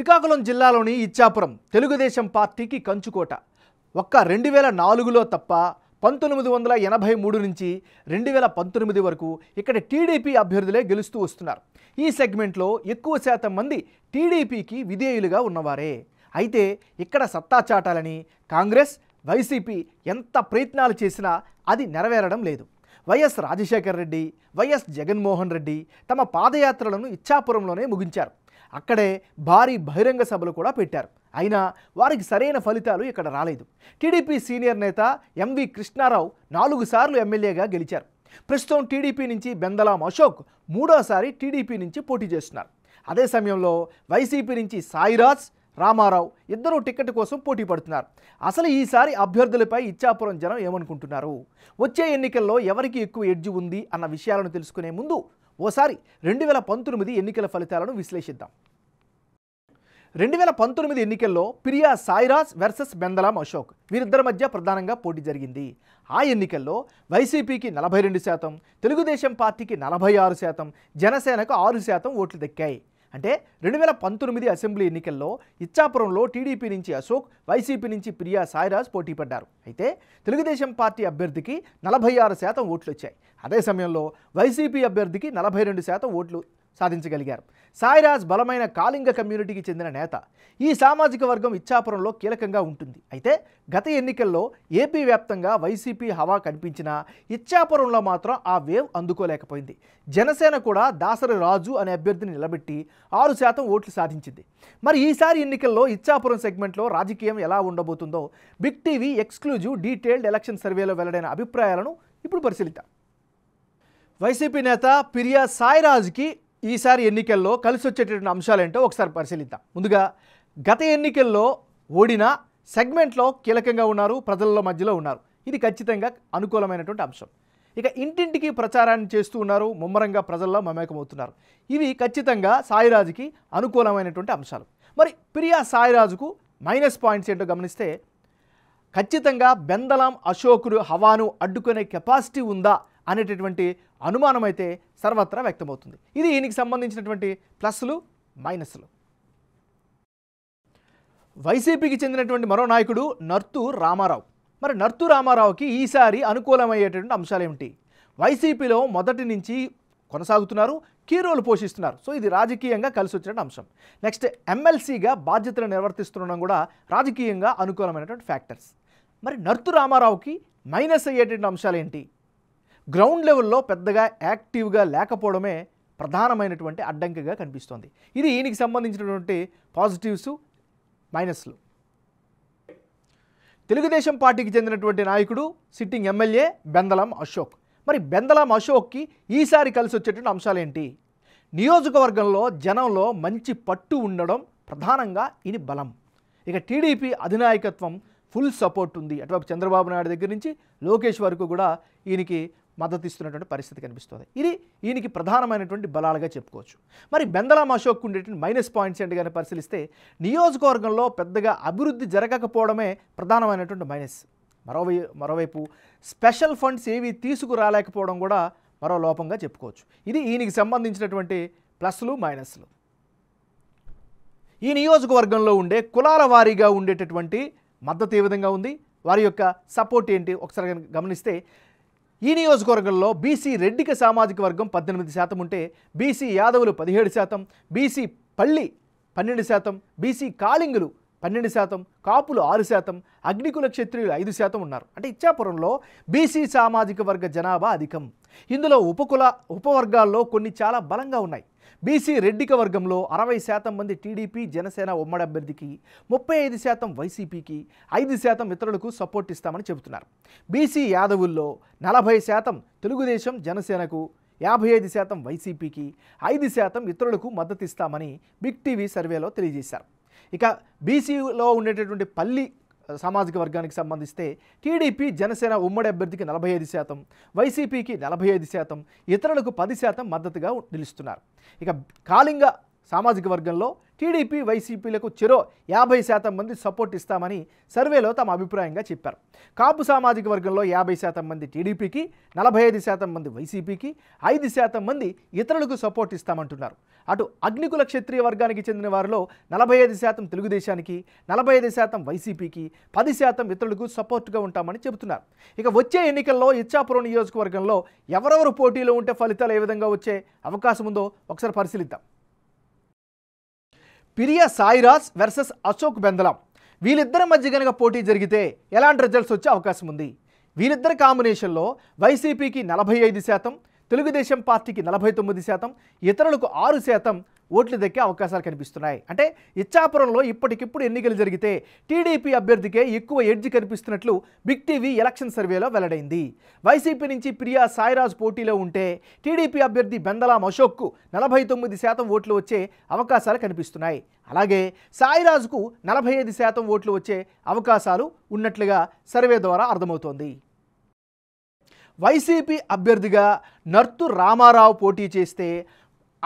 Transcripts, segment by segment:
శ్రీకాకుళం జిల్లాలోని ఇచ్చాపురం తెలుగుదేశం పార్టీకి కంచుకోట ఒక్క రెండు వేల నాలుగులో తప్ప పంతొమ్మిది వందల ఎనభై మూడు నుంచి రెండు వేల పంతొమ్మిది వరకు ఇక్కడ టీడీపీ అభ్యర్థులే గెలుస్తూ వస్తున్నారు ఈ సెగ్మెంట్లో ఎక్కువ శాతం మంది టీడీపీకి విధేయులుగా ఉన్నవారే అయితే ఇక్కడ సత్తా చాటాలని కాంగ్రెస్ వైసీపీ ఎంత ప్రయత్నాలు చేసినా అది నెరవేరడం లేదు వైఎస్ రాజశేఖర్ రెడ్డి వైఎస్ జగన్మోహన్ రెడ్డి తమ పాదయాత్రలను ఇచ్చాపురంలోనే ముగించారు అక్కడే భారీ బహిరంగ సభలు కూడా పెట్టారు అయినా వారికి సరైన ఫలితాలు ఇక్కడ రాలేదు టీడీపీ సీనియర్ నేత ఎంవి కృష్ణారావు నాలుగు సార్లు ఎమ్మెల్యేగా గెలిచారు ప్రస్తుతం టీడీపీ నుంచి బెందలాం అశోక్ మూడోసారి టీడీపీ నుంచి పోటీ చేస్తున్నారు అదే సమయంలో వైసీపీ నుంచి సాయిరాజ్ రామారావు ఇద్దరు టికెట్ కోసం పోటీ పడుతున్నారు అసలు ఈసారి అభ్యర్థులపై ఇచ్చాపురం జనం ఏమనుకుంటున్నారు వచ్చే ఎన్నికల్లో ఎవరికి ఎక్కువ ఎడ్జ్ ఉంది అన్న విషయాలను తెలుసుకునే ముందు ఓసారి రెండు వేల పంతొమ్మిది ఎన్నికల ఫలితాలను విశ్లేషిద్దాం రెండు వేల పంతొమ్మిది ఎన్నికల్లో పిరియా సాయిరాజ్ వెర్సెస్ బెందలాం అశోక్ వీరిద్దరి మధ్య ప్రధానంగా పోటీ జరిగింది ఆ ఎన్నికల్లో వైసీపీకి నలభై రెండు శాతం తెలుగుదేశం పార్టీకి నలభై ఆరు శాతం జనసేనకు ఆరు శాతం ఓట్లు దక్కాయి అంటే రెండు వేల పంతొమ్మిది అసెంబ్లీ ఎన్నికల్లో ఇచ్చాపురంలో టీడీపీ నుంచి అశోక్ వైసీపీ నుంచి ప్రియా సాయిరాజ్ పోటీ పడ్డారు అయితే తెలుగుదేశం పార్టీ అభ్యర్థికి నలభై ఆరు శాతం ఓట్లు వచ్చాయి అదే సమయంలో వైసీపీ అభ్యర్థికి నలభై రెండు శాతం ఓట్లు సాధించగలిగారు సాయిరాజ్ బలమైన కాలింగ కమ్యూనిటీకి చెందిన నేత ఈ సామాజిక వర్గం ఇచ్చాపురంలో కీలకంగా ఉంటుంది అయితే గత ఎన్నికల్లో ఏపీ వ్యాప్తంగా వైసీపీ హవా కనిపించినా ఇచ్చాపురంలో మాత్రం ఆ వేవ్ అందుకోలేకపోయింది జనసేన కూడా దాసరి రాజు అనే అభ్యర్థిని నిలబెట్టి ఆరు శాతం ఓట్లు సాధించింది మరి ఈసారి ఎన్నికల్లో ఇచ్చాపురం సెగ్మెంట్లో రాజకీయం ఎలా ఉండబోతుందో బిగ్ టీవీ ఎక్స్క్లూజివ్ రోజు డీటెయిల్డ్ ఎలక్షన్ సర్వేలో వెల్లడైన అభిప్రాయాలను ఇప్పుడు పరిశీలిద్దాం వైసీపీ నేత పిరియా సాయిరాజ్కి ఈసారి ఎన్నికల్లో కలిసి వచ్చేటటువంటి అంశాలేంటో ఒకసారి పరిశీలిద్దాం ముందుగా గత ఎన్నికల్లో ఓడిన సెగ్మెంట్లో కీలకంగా ఉన్నారు ప్రజల్లో మధ్యలో ఉన్నారు ఇది ఖచ్చితంగా అనుకూలమైనటువంటి అంశం ఇక ఇంటింటికి ప్రచారాన్ని చేస్తూ ఉన్నారు ముమ్మరంగా ప్రజల్లో మమేకమవుతున్నారు ఇవి ఖచ్చితంగా సాయిరాజుకి అనుకూలమైనటువంటి అంశాలు మరి ప్రియా సాయిరాజుకు మైనస్ పాయింట్స్ ఏంటో గమనిస్తే ఖచ్చితంగా బెందలాం అశోకుడు హవాను అడ్డుకునే కెపాసిటీ ఉందా అనేటటువంటి అనుమానం అయితే సర్వత్రా వ్యక్తమవుతుంది ఇది దీనికి సంబంధించినటువంటి ప్లస్లు మైనస్లు వైసీపీకి చెందినటువంటి మరో నాయకుడు నర్తు రామారావు మరి నర్తు రామారావుకి ఈసారి అనుకూలమయ్యేటటువంటి అంశాలు ఏమిటి వైసీపీలో మొదటి నుంచి కొనసాగుతున్నారు కీ పోషిస్తున్నారు సో ఇది రాజకీయంగా కలిసి వచ్చిన అంశం నెక్స్ట్ ఎమ్మెల్సీగా బాధ్యతలు నిర్వర్తిస్తుండడం కూడా రాజకీయంగా అనుకూలమైనటువంటి ఫ్యాక్టర్స్ మరి నర్తు రామారావుకి మైనస్ అయ్యేటువంటి అంశాలు ఏంటి గ్రౌండ్ లెవెల్లో పెద్దగా యాక్టివ్గా లేకపోవడమే ప్రధానమైనటువంటి అడ్డంకిగా కనిపిస్తోంది ఇది ఈయనకి సంబంధించినటువంటి పాజిటివ్స్ మైనస్లు తెలుగుదేశం పార్టీకి చెందినటువంటి నాయకుడు సిట్టింగ్ ఎమ్మెల్యే బెందలం అశోక్ మరి బెందలం అశోక్కి ఈసారి కలిసి వచ్చేటువంటి అంశాలేంటి నియోజకవర్గంలో జనంలో మంచి పట్టు ఉండడం ప్రధానంగా ఇది బలం ఇక టీడీపీ అధినాయకత్వం ఫుల్ సపోర్ట్ ఉంది అటువైపు చంద్రబాబు నాయుడు దగ్గర నుంచి లోకేష్ వరకు కూడా ఈయనకి మద్దతు ఇస్తున్నటువంటి పరిస్థితి కనిపిస్తుంది ఇది ఈయనకి ప్రధానమైనటువంటి బలాలుగా చెప్పుకోవచ్చు మరి బెందలాం అశోక్ ఉండేటువంటి మైనస్ పాయింట్స్ ఏంటి కానీ పరిశీలిస్తే నియోజకవర్గంలో పెద్దగా అభివృద్ధి జరగకపోవడమే ప్రధానమైనటువంటి మైనస్ మరోవై మరోవైపు స్పెషల్ ఫండ్స్ ఏవి తీసుకురాలేకపోవడం కూడా మరో లోపంగా చెప్పుకోవచ్చు ఇది ఈయనకి సంబంధించినటువంటి ప్లస్లు మైనస్లు ఈ నియోజకవర్గంలో ఉండే కులాల వారీగా ఉండేటటువంటి మద్దతు ఏ విధంగా ఉంది వారి యొక్క సపోర్ట్ ఏంటి ఒకసారి గమనిస్తే ఈ నియోజకవర్గంలో బీసీ రెడ్డిక సామాజిక వర్గం పద్దెనిమిది శాతం ఉంటే బీసీ యాదవులు పదిహేడు శాతం బీసీ పల్లి పన్నెండు శాతం బీసీ కాళింగులు పన్నెండు శాతం కాపులు ఆరు శాతం అగ్నికుల క్షత్రియులు ఐదు శాతం ఉన్నారు అంటే ఇచ్చాపురంలో బీసీ సామాజిక వర్గ జనాభా అధికం ఇందులో ఉపకుల ఉపవర్గాల్లో కొన్ని చాలా బలంగా ఉన్నాయి బీసీ రెడ్డిక వర్గంలో అరవై శాతం మంది టీడీపీ జనసేన ఉమ్మడి అభ్యర్థికి ముప్పై ఐదు శాతం వైసీపీకి ఐదు శాతం ఇతరులకు సపోర్ట్ ఇస్తామని చెబుతున్నారు బీసీ యాదవుల్లో నలభై శాతం తెలుగుదేశం జనసేనకు యాభై ఐదు శాతం వైసీపీకి ఐదు శాతం ఇతరులకు మద్దతిస్తామని బిగ్ టీవీ సర్వేలో తెలియజేశారు ఇక బీసీలో ఉండేటటువంటి పల్లి సామాజిక వర్గానికి సంబంధిస్తే టీడీపీ జనసేన ఉమ్మడి అభ్యర్థికి నలభై ఐదు శాతం వైసీపీకి నలభై ఐదు శాతం ఇతరులకు పది శాతం మద్దతుగా నిలుస్తున్నారు ఇక కాళింగ సామాజిక వర్గంలో టీడీపీ వైసీపీలకు చెరో యాభై శాతం మంది సపోర్ట్ ఇస్తామని సర్వేలో తమ అభిప్రాయంగా చెప్పారు కాపు సామాజిక వర్గంలో యాభై శాతం మంది టీడీపీకి నలభై ఐదు శాతం మంది వైసీపీకి ఐదు శాతం మంది ఇతరులకు సపోర్ట్ ఇస్తామంటున్నారు అటు అగ్నికుల క్షత్రియ వర్గానికి చెందిన వారిలో నలభై ఐదు శాతం తెలుగుదేశానికి నలభై ఐదు శాతం వైసీపీకి పది శాతం ఇతరులకు సపోర్ట్గా ఉంటామని చెబుతున్నారు ఇక వచ్చే ఎన్నికల్లో ఇచ్చాపురం నియోజకవర్గంలో ఎవరెవరు పోటీలో ఉంటే ఫలితాలు ఏ విధంగా వచ్చే అవకాశం ఉందో ఒకసారి పరిశీలిద్దాం పిరియా సాయిరాజ్ వర్సెస్ అశోక్ బెందలం వీళ్ళిద్దరి మధ్య కనుక పోటీ జరిగితే ఎలాంటి రిజల్ట్స్ వచ్చే అవకాశం ఉంది వీరిద్దరి కాంబినేషన్లో వైసీపీకి నలభై ఐదు శాతం తెలుగుదేశం పార్టీకి నలభై తొమ్మిది శాతం ఇతరులకు ఆరు శాతం ఓట్లు దక్కే అవకాశాలు కనిపిస్తున్నాయి అంటే ఇచ్చాపురంలో ఇప్పటికిప్పుడు ఎన్నికలు జరిగితే టీడీపీ అభ్యర్థికే ఎక్కువ ఎడ్జ్ కనిపిస్తున్నట్లు బిగ్ టీవీ ఎలక్షన్ సర్వేలో వెల్లడైంది వైసీపీ నుంచి ప్రియా సాయిరాజ్ పోటీలో ఉంటే టీడీపీ అభ్యర్థి బెందలాం అశోక్కు నలభై తొమ్మిది శాతం ఓట్లు వచ్చే అవకాశాలు కనిపిస్తున్నాయి అలాగే సాయిరాజ్కు నలభై ఐదు శాతం ఓట్లు వచ్చే అవకాశాలు ఉన్నట్లుగా సర్వే ద్వారా అర్థమవుతోంది వైసీపీ అభ్యర్థిగా నర్తు రామారావు పోటీ చేస్తే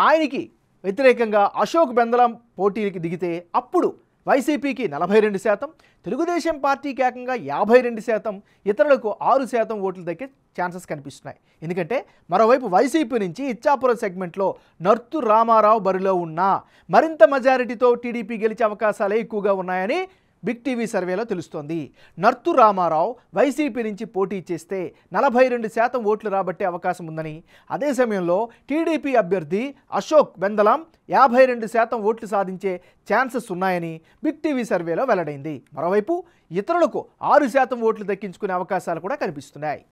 ఆయనకి వ్యతిరేకంగా అశోక్ బెందలం పోటీకి దిగితే అప్పుడు వైసీపీకి నలభై రెండు శాతం తెలుగుదేశం పార్టీకి ఏకంగా యాభై రెండు శాతం ఇతరులకు ఆరు శాతం ఓట్లు దక్కే ఛాన్సెస్ కనిపిస్తున్నాయి ఎందుకంటే మరోవైపు వైసీపీ నుంచి ఇచ్చాపురం సెగ్మెంట్లో నర్తు రామారావు బరిలో ఉన్నా మరింత మెజారిటీతో టీడీపీ గెలిచే అవకాశాలే ఎక్కువగా ఉన్నాయని బిగ్ టీవీ సర్వేలో తెలుస్తోంది నర్తు రామారావు వైసీపీ నుంచి పోటీ చేస్తే నలభై రెండు శాతం ఓట్లు రాబట్టే అవకాశం ఉందని అదే సమయంలో టీడీపీ అభ్యర్థి అశోక్ బెందలం యాభై రెండు శాతం ఓట్లు సాధించే ఛాన్సెస్ ఉన్నాయని బిగ్ టీవీ సర్వేలో వెల్లడైంది మరోవైపు ఇతరులకు ఆరు శాతం ఓట్లు దక్కించుకునే అవకాశాలు కూడా కనిపిస్తున్నాయి